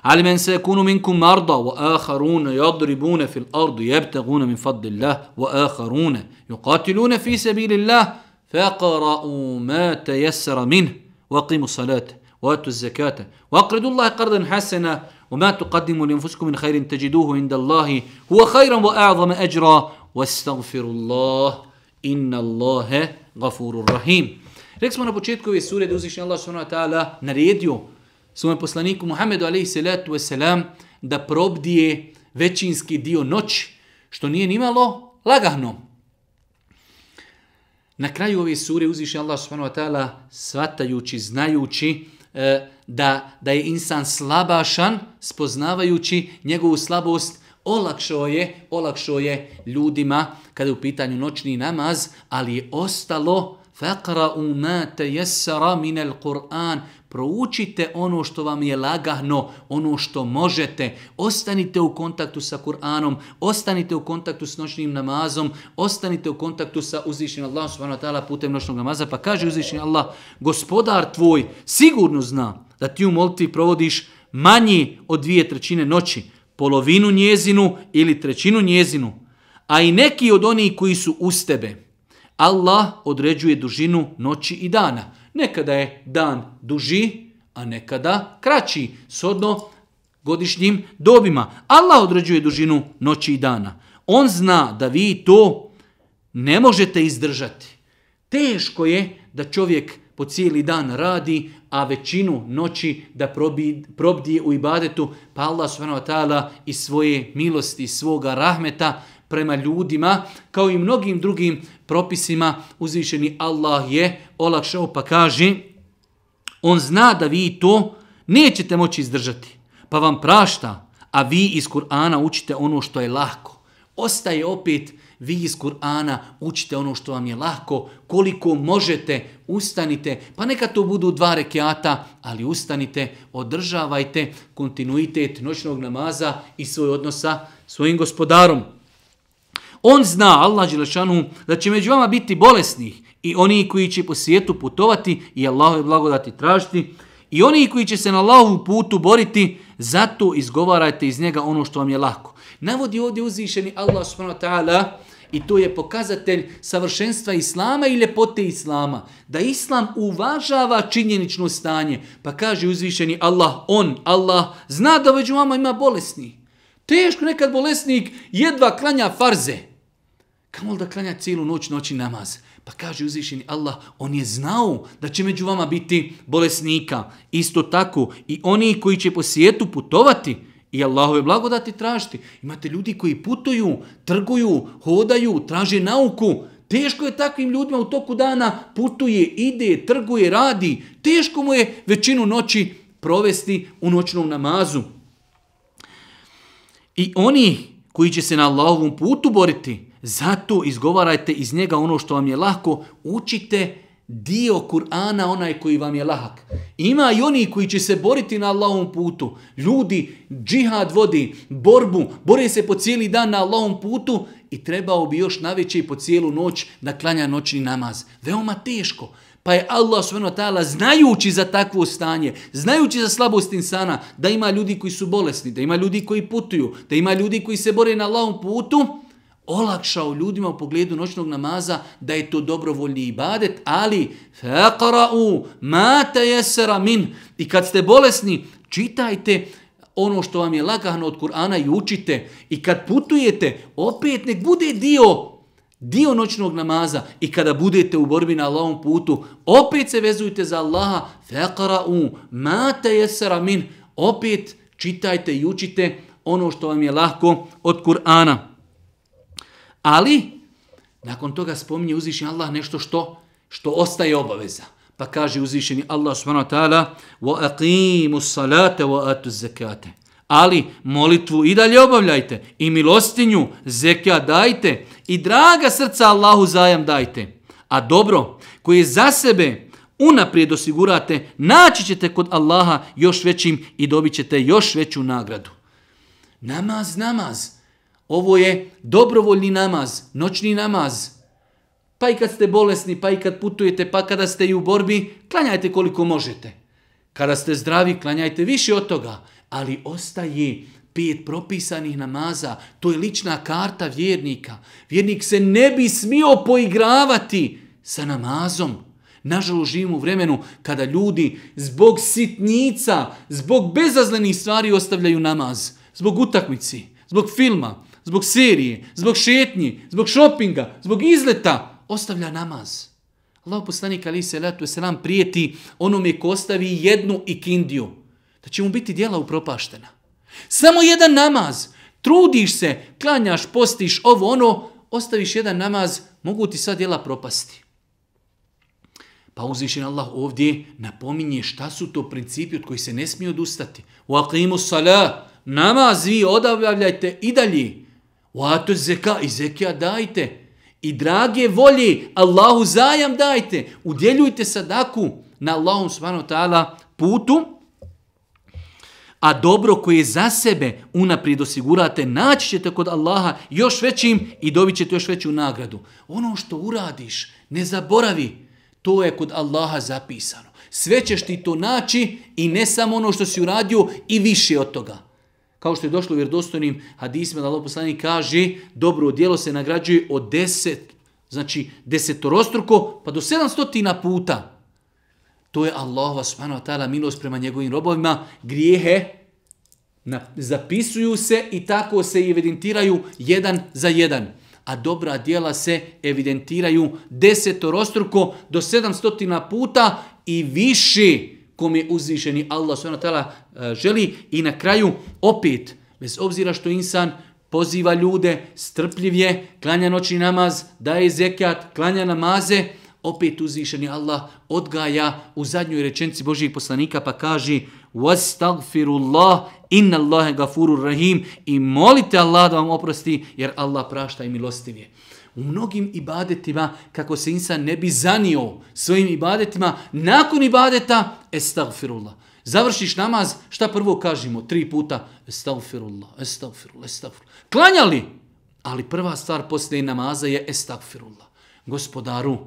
علم أن سيكون منكم مرضى وآخرون يضربون في الأرض يبتغون من فضل الله وآخرون يقاتلون في سبيل الله فقرأوا ما تيسر منه وقيموا الصلاة وآتوا الزكاة وأقرضوا الله قرضا حسنا وما تقدموا لانفسكم من خير تجدوه عند الله هو خيرا واعظم اجرا واستغفر الله ان الله غفور رحيم Rekli smo na početku ove sure da uzvišnji Allah subhanahu wa ta'ala naredio svome poslaniku Muhammedu alaihi salatu wasalam da probdije većinski dio noći, što nije nimalo lagahno. Na kraju ove sure uzvišnji Allah subhanahu wa ta'ala svatajući, znajući, e, da, da je insan slabašan, spoznavajući njegovu slabost, olakšao je, olakšao je ljudima kada je u pitanju noćni namaz, ali je ostalo faqra ma tayassara min al-Qur'an proučite ono što vam je lagano, ono što možete, ostanite u kontaktu sa Kur'anom, ostanite u kontaktu s noćnim namazom, ostanite u kontaktu sa uzvišenim Allahom subhanahu wa ta'ala putem noćnog namaza, pa kaže uzvišeni Allah, gospodar tvoj sigurno zna da ti u molitvi provodiš manje od dvije trećine noći, polovinu njezinu ili trećinu njezinu, a i neki od onih koji su u tebe. Allah određuje dužinu noći i dana. Nekada je dan duži, a nekada kraći, sodno godišnjim dobima. Allah određuje dužinu noći i dana. On zna da vi to ne možete izdržati. Teško je da čovjek izdržate po cijeli dan radi, a većinu noći da probdi u ibadetu, pa Allah subhanahu wa svoje milosti, iz svoga rahmeta prema ljudima, kao i mnogim drugim propisima, uzvišeni Allah je olakšao pa kaže, on zna da vi to nećete moći izdržati, pa vam prašta, a vi iz Kur'ana učite ono što je lahko. Ostaje opet izdržati Vi iz Kur'ana učite ono što vam je lako, koliko možete, ustanite, pa neka to budu dva rekiata, ali ustanite, održavajte kontinuitet noćnog namaza i svoj odnosa svojim gospodarom. On zna, Allah Đelešanu, da će među vama biti bolesnih i oni koji će po svijetu putovati i Allahove blagodati tražiti i oni koji će se na Allahovu putu boriti, zato izgovarajte iz njega ono što vam je lako. Navodi ovdje uzvišeni Allah subhanahu wa ta'ala i to je pokazatelj savršenstva Islama i ljepote Islama. Da Islam uvažava činjenično stanje. Pa kaže uzvišeni Allah, on, Allah, zna da veđu vama ima bolesni. Teško nekad bolesnik jedva klanja farze. Kamo da klanja cijelu noć, noći namaz? Pa kaže uzvišeni Allah, on je znao da će među vama biti bolesnika. Isto tako i oni koji će po svijetu putovati, I Allahove blagodati tražiti. Imate ljudi koji putuju, trguju, hodaju, traže nauku. Teško je takvim ljudima u toku dana putuje, ide, trguje, radi. Teško mu je većinu noći provesti u noćnom namazu. I oni koji će se na Allahovom putu boriti, zato izgovarajte iz njega ono što vam je lako, učite učite dio Kur'ana onaj koji vam je lahak. Ima i oni koji će se boriti na Allahom putu. Ljudi, džihad vodi, borbu, bore se po cijeli dan na Allahom putu i trebao bi još naveće i po cijelu noć da klanja noćni namaz. Veoma teško. Pa je Allah subhanahu wa ta'ala znajući za takvo stanje, znajući za slabost insana, da ima ljudi koji su bolesni, da ima ljudi koji putuju, da ima ljudi koji se bore na Allahom putu, olakšao ljudima u pogledu noćnog namaza da je to dobrovoljni ibadet, ali faqra'u ma tayassara min i kad ste bolesni čitajte ono što vam je lagano od Kur'ana i učite i kad putujete opet nek bude dio dio noćnog namaza i kada budete u borbi na Allahom putu opet se vezujte za Allaha faqra'u ma tayassara min opet čitajte i učite ono što vam je lako od Kur'ana. Ali, nakon toga spominje uzvišenje Allah nešto što što ostaje obaveza. Pa kaže uzvišenje Allah subhanahu wa ta'ala wa وَاَقِيمُ wa وَاَتُ الزَّكَاتَ Ali, molitvu i dalje obavljajte, i milostinju zekja dajte, i draga srca Allahu zajam dajte. A dobro, koje za sebe unaprijed osigurate, naći ćete kod Allaha još većim i dobićete još veću nagradu. Namaz, namaz. Ovo je dobrovoljni namaz, noćni namaz. Pa i kad ste bolesni, pa i kad putujete, pa kada ste i u borbi, klanjajte koliko možete. Kada ste zdravi, klanjajte više od toga. Ali ostaje pet propisanih namaza. To je lična karta vjernika. Vjernik se ne bi smio poigravati sa namazom. Nažalost, živimo u vremenu kada ljudi zbog sitnica, zbog bezazlenih stvari ostavljaju namaz. Zbog utakmici, zbog filma, zbog serije, zbog šetnje, zbog šopinga, zbog izleta, ostavlja namaz. Allah poslanik ali se letu se nam prijeti onome ko ostavi jednu ikindiju. Da će mu biti dijela upropaštena. Samo jedan namaz. Trudiš se, klanjaš, postiš ovo ono, ostaviš jedan namaz, mogu ti sva dijela propasti. Pa uzvišen Allah ovdje napominje šta su to principi od kojih se ne smije odustati. U aqimu salah, namaz vi odavljajte i dalje. Vatu zeka i zekija dajte. I drage volje, Allahu zajam dajte. Udjeljujte sadaku na Allahom svano ta'ala putu. A dobro koje za sebe unaprijed osigurate, naći ćete kod Allaha još većim i dobit ćete još veću nagradu. Ono što uradiš, ne zaboravi, to je kod Allaha zapisano. Sve ćeš ti to naći i ne samo ono što si uradio i više od toga kao što je došlo u vjerodostojnim hadisima da Allah kaže dobro djelo se nagrađuje od 10 znači 10 torostruko pa do 700 puta. To je Allah subhanahu manu atala milost prema njegovim robovima, grijehe na, zapisuju se i tako se evidentiraju jedan za jedan. A dobra djela se evidentiraju 10 torostruko do 700 puta i više, kome uzvišeni Allah s.w.t. E, želi i na kraju opet, bez obzira što insan poziva ljude, strpljiv je, klanja noćni namaz, daje zekat, klanja namaze, opet uzvišeni Allah odgaja u zadnjoj rečenci Božijeg poslanika pa kaže وَاسْتَغْفِرُ اللَّهِ إِنَّ اللَّهَ غَفُورُ الرَّحِيمُ I molite Allah da vam oprosti jer Allah prašta i milostiv je u mnogim ibadetima kako se insan ne bi zanio svojim ibadetima nakon ibadeta estagfirullah završiš namaz šta prvo kažemo tri puta estagfirullah estagfirullah estagfirullah klanjali ali prva stvar poslije namaza je estagfirullah gospodaru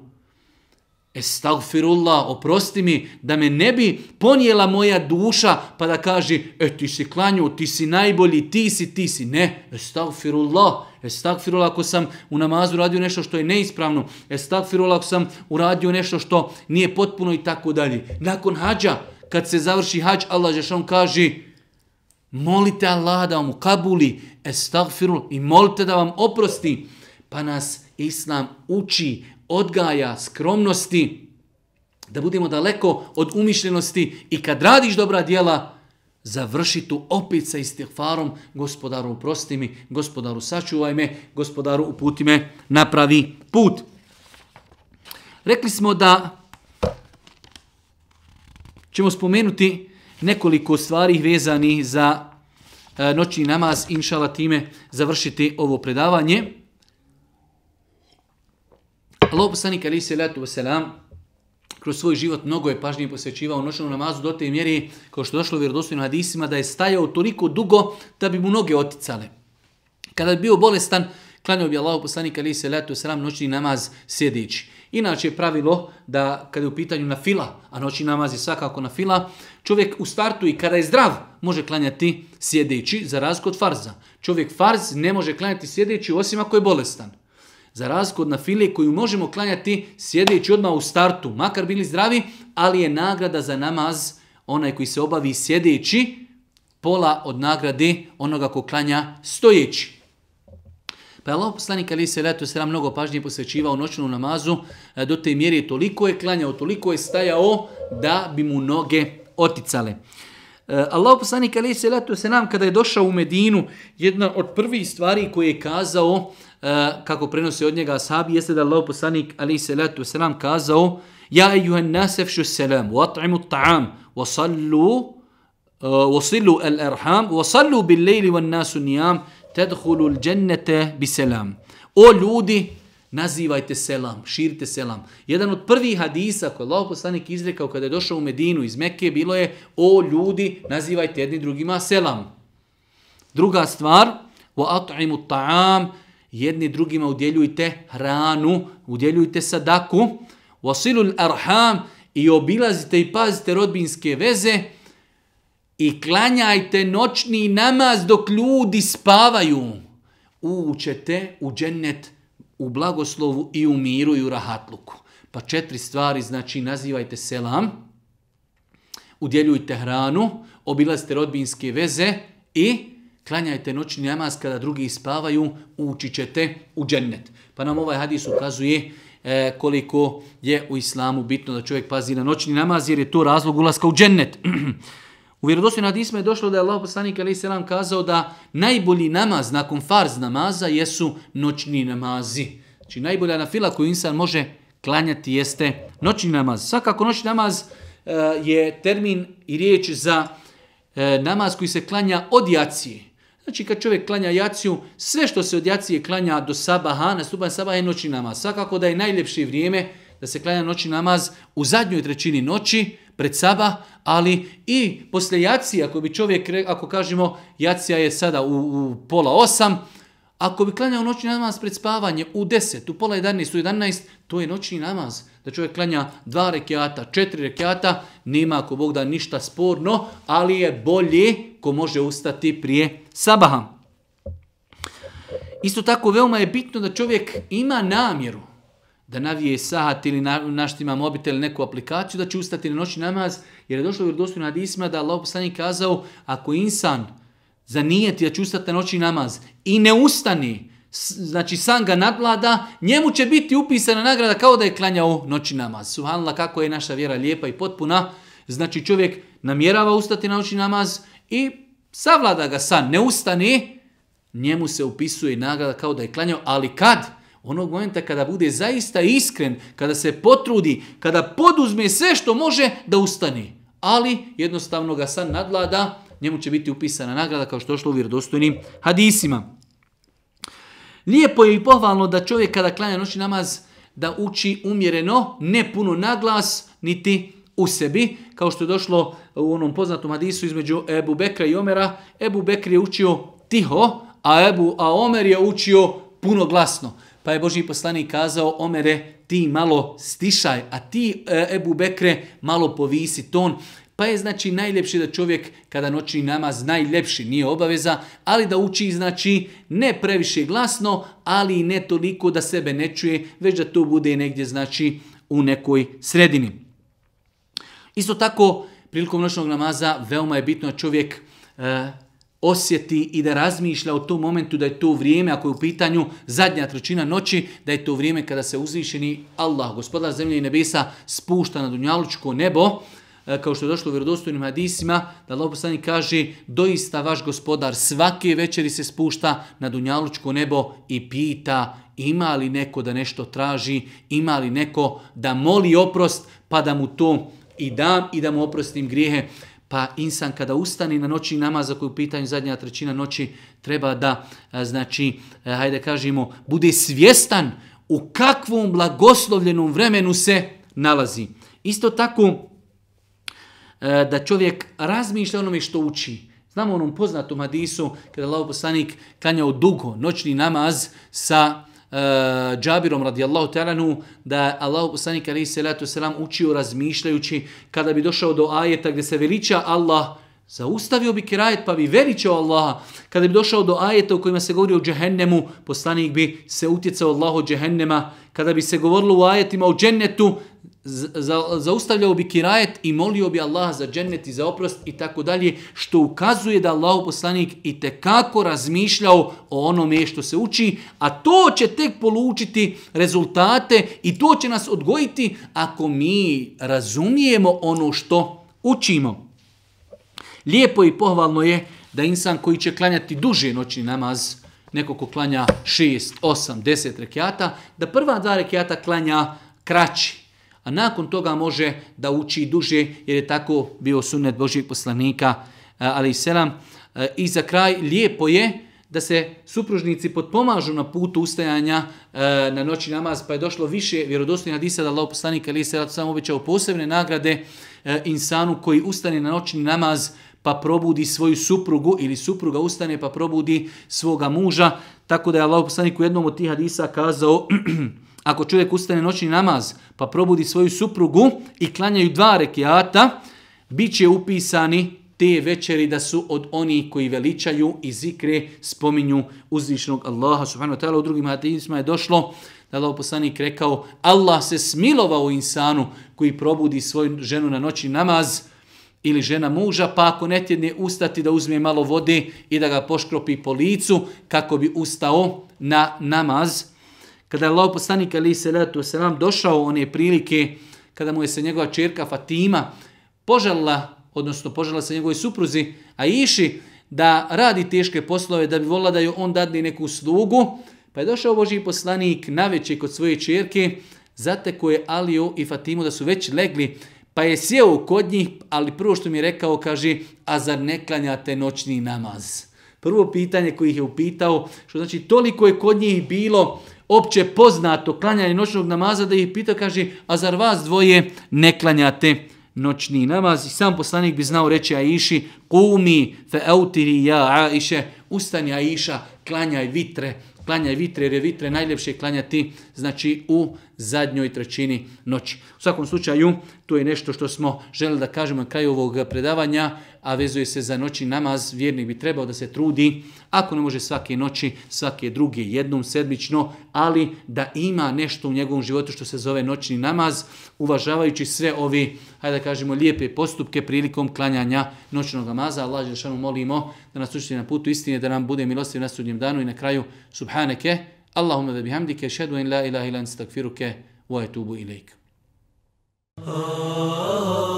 Estagfirullah, oprosti mi da me ne bi ponijela moja duša pa da kaže, e ti si klanju, ti si najbolji, ti si, ti si. Ne, estagfirullah, estagfirullah ako sam u namazu radio nešto što je neispravno, estagfirullah ako sam uradio nešto što nije potpuno i tako dalje. Nakon hađa, kad se završi hađ, Allah Žešan kaže, molite Allah da vam ukabuli, estagfirullah i molite da vam oprosti. Pa nas Islam uči, odgaja skromnosti, da budemo daleko od umišljenosti i kad radiš dobra djela, završi tu opet sa istihfarom, gospodaru uprosti mi, gospodaru sačuvaj me, gospodaru uputi me na pravi put. Rekli smo da ćemo spomenuti nekoliko stvari vezani za e, noćni namaz, inšala time završiti ovo predavanje. Allah poslanik ali se letu selam kroz svoj život mnogo je pažnje posvećivao noćnom namazu do te mjeri kao što došlo u vjerodostojnim hadisima da je stajao toliko dugo da bi mu noge oticale. Kada je bio bolestan, klanjao bi Allah poslanik ali se letu selam noćni namaz sjedeći. Inače je pravilo da kada je u pitanju na fila, a noćni namaz je svakako na fila, čovjek u startu i kada je zdrav može klanjati sjedeći za razliku od farza. Čovjek farz ne može klanjati sjedeći osim ako je bolestan. Za razliku od nafile koju možemo klanjati sjedeći odmah u startu, makar bili zdravi, ali je nagrada za namaz, onaj koji se obavi sjedeći, pola od nagrade onoga ko klanja stojeći. Pa je Allah poslanik Ali se letu sram mnogo pažnje posvećivao noćnu namazu, e, do te mjeri toliko je klanjao, toliko je stajao da bi mu noge oticale. Eh, Allah poslanik alaih salatu se nam kada je došao u Medinu, jedna od prvih stvari koje je kazao, eh, kako prenosi od njega sahabi, jeste da Allah poslanik alaih salatu se nam kazao, Ja ejuhan nasefšu selam, wa ta'imu ta'am, wa sallu, eh, wa sallu al arham, wa sallu bil lejli wa nasu nijam, tedhulu l'đennete bi selam. O ljudi, nazivajte selam, širite selam. Jedan od prvih hadisa koje je Allah poslanik izrekao kada je došao u Medinu iz Mekke bilo je o ljudi, nazivajte jedni drugima selam. Druga stvar, wa at'imu ta'am, jedni drugima udjeljujte hranu, udjeljujte sadaku, wa silul arham, i obilazite i pazite rodbinske veze, i klanjajte noćni namaz dok ljudi spavaju. Učete u džennet u blagoslovu i u miru i u rahatluku. Pa četiri stvari, znači nazivajte selam, udjeljujte hranu, obilazite rodbinske veze i klanjajte noćni namaz kada drugi spavaju, ući ćete u džennet. Pa nam ovaj hadis ukazuje e, koliko je u islamu bitno da čovjek pazi na noćni namaz jer je to razlog ulaska u džennet. U vjerodosti na Disma je došlo da je Allah poslanik a.s. kazao da najbolji namaz nakon farz namaza jesu noćni namazi. Znači najbolja nafila koju insan može klanjati jeste noćni namaz. Svakako noćni namaz e, je termin i riječ za e, namaz koji se klanja od jacije. Znači kad čovjek klanja jaciju, sve što se od jacije klanja do sabaha, nastupan sabaha je noćni namaz. Svakako da je najljepše vrijeme da se klanja noćni namaz u zadnjoj trećini noći, pred Saba, ali i poslije jacija, ako bi čovjek, ako kažemo, jacija je sada u, u pola osam, ako bi klanjao noćni namaz pred spavanje u deset, u pola jedanest, u jedanest, to je noćni namaz. Da čovjek klanja dva rekiata, četiri rekiata, nema ako Bog da ništa sporno, ali je bolje ko može ustati prije Sabaha. Isto tako, veoma je bitno da čovjek ima namjeru da navije sahat ili na, našti ima mobitel neku aplikaciju, da će ustati na noći namaz, jer je došlo u vjerovostinu na da Allah poslanik kazao, ako insan zanijeti da će ustati na noći namaz i ne ustani, znači san ga nadvlada, njemu će biti upisana nagrada kao da je klanjao noći namaz. Subhanallah, kako je naša vjera lijepa i potpuna, znači čovjek namjerava ustati na noći namaz i savlada ga san, ne ustani, njemu se upisuje nagrada kao da je klanjao, ali Kad? Onog momenta kada bude zaista iskren, kada se potrudi, kada poduzme sve što može da ustane. Ali jednostavno ga san nadlada, njemu će biti upisana nagrada kao što je šlo u vjerodostojnim hadisima. Lijepo je i pohvalno da čovjek kada klanja noći namaz da uči umjereno, ne puno naglas, niti u sebi, kao što je došlo u onom poznatom hadisu između Ebu Bekra i Omera. Ebu Bekri je učio tiho, a Ebu a Omer je učio puno glasno. Pa je Boži poslanik kazao, Omere, ti malo stišaj, a ti, e, Ebu Bekre, malo povisi ton. Pa je znači najljepši da čovjek kada noćni namaz najljepši nije obaveza, ali da uči znači ne previše glasno, ali ne toliko da sebe ne čuje, već da to bude negdje znači u nekoj sredini. Isto tako, prilikom noćnog namaza veoma je bitno da čovjek e, osjeti i da razmišlja o tom momentu da je to vrijeme, ako je u pitanju zadnja trećina noći, da je to vrijeme kada se uzvišeni Allah, gospodar zemlje i nebesa, spušta na dunjalučko nebo, e, kao što je došlo u vjerodostojnim hadisima, da Allah poslani kaže, doista vaš gospodar svake večeri se spušta na dunjalučko nebo i pita ima li neko da nešto traži, ima li neko da moli oprost, pa da mu to i dam i da mu oprostim grijehe pa insan kada ustani na noćni namaz za koju pitanju zadnja trećina noći treba da znači hajde kažemo bude svjestan u kakvom blagoslovljenom vremenu se nalazi isto tako da čovjek razmišlja onome što uči znamo onom poznatom hadisu kada lavo poslanik kanjao dugo noćni namaz sa uh, Džabirom radijallahu talanu da je Allah poslanik alaihi salatu selam učio razmišljajući kada bi došao do ajeta gdje se veliča Allah zaustavio bi kirajet pa bi veličao Allaha. Kada bi došao do ajeta u kojima se govori o džehennemu, poslanik bi se utjecao Allahu džehennema. Kada bi se govorilo u ajetima o džennetu, za, zaustavljao bi kirajet i molio bi Allaha za džennet i za oprost i tako dalje, što ukazuje da Allah poslanik i te kako razmišljao o onome što se uči, a to će tek polučiti rezultate i to će nas odgojiti ako mi razumijemo ono što učimo. Lijepo i pohvalno je da insan koji će klanjati duže noćni namaz, neko ko klanja 6, 8, 10 rekiata, da prva dva rekiata klanja kraći, a nakon toga može da uči duže, jer je tako bio sunnet Božijeg poslanika, ali i selam. I za kraj, lijepo je da se supružnici potpomažu na putu ustajanja na noći namaz, pa je došlo više vjerodostojnih hadisa da Allah poslanika ili selam sam obećao posebne nagrade insanu koji ustane na noćni namaz, pa probudi svoju suprugu ili supruga ustane pa probudi svoga muža. Tako da je Allah poslanik u jednom od tih hadisa kazao Ako čovjek ustane noćni namaz pa probudi svoju suprugu i klanjaju dva rekiata, bit će upisani te večeri da su od oni koji veličaju i zikre spominju uzvišnog Allaha subhanahu wa U drugim hadisima je došlo da je Allah rekao Allah se smilovao insanu koji probudi svoju ženu na noćni namaz ili žena muža, pa ako ne tjedne ustati da uzme malo vode i da ga poškropi po licu kako bi ustao na namaz kada je Allah poslanik Ali Salatu Selam došao one prilike kada mu je se njegova čerka Fatima požela, odnosno požela se njegovoj supruzi, a iši da radi teške poslove, da bi volila da joj on dadi neku slugu, pa je došao Boži poslanik na veće kod svoje čerke, zateko je Alio i Fatimu da su već legli, pa je sjeo kod njih, ali prvo što mi je rekao, kaže, a zar ne klanjate noćni namaz? Prvo pitanje koji ih je upitao, što znači toliko je kod njih bilo, opće poznato klanjanje noćnog namaza, da ih pita, kaže, a zar vas dvoje ne klanjate noćni namaz? I sam poslanik bi znao reći Aiši, kumi fe eutiri ja Aiše, ustani Aiša, klanjaj vitre, klanjaj vitre, jer je vitre najljepše klanjati, znači u zadnjoj trećini noći. U svakom slučaju, to je nešto što smo želeli da kažemo na kraju ovog predavanja, a vezuje se za noći namaz, vjernik bi trebao da se trudi, ako ne može svake noći, svake druge, jednom sedmično, ali da ima nešto u njegovom životu što se zove noćni namaz, uvažavajući sve ovi, hajde da kažemo, lijepe postupke prilikom klanjanja noćnog namaza. Allah je šanu molimo da nas učite na putu istine, da nam bude milostiv na sudnjem danu i na kraju, subhaneke, Allahumma da bihamdike, šedu in la ilaha ilan stakfiruke, wa etubu ilaik. Oh, oh, oh.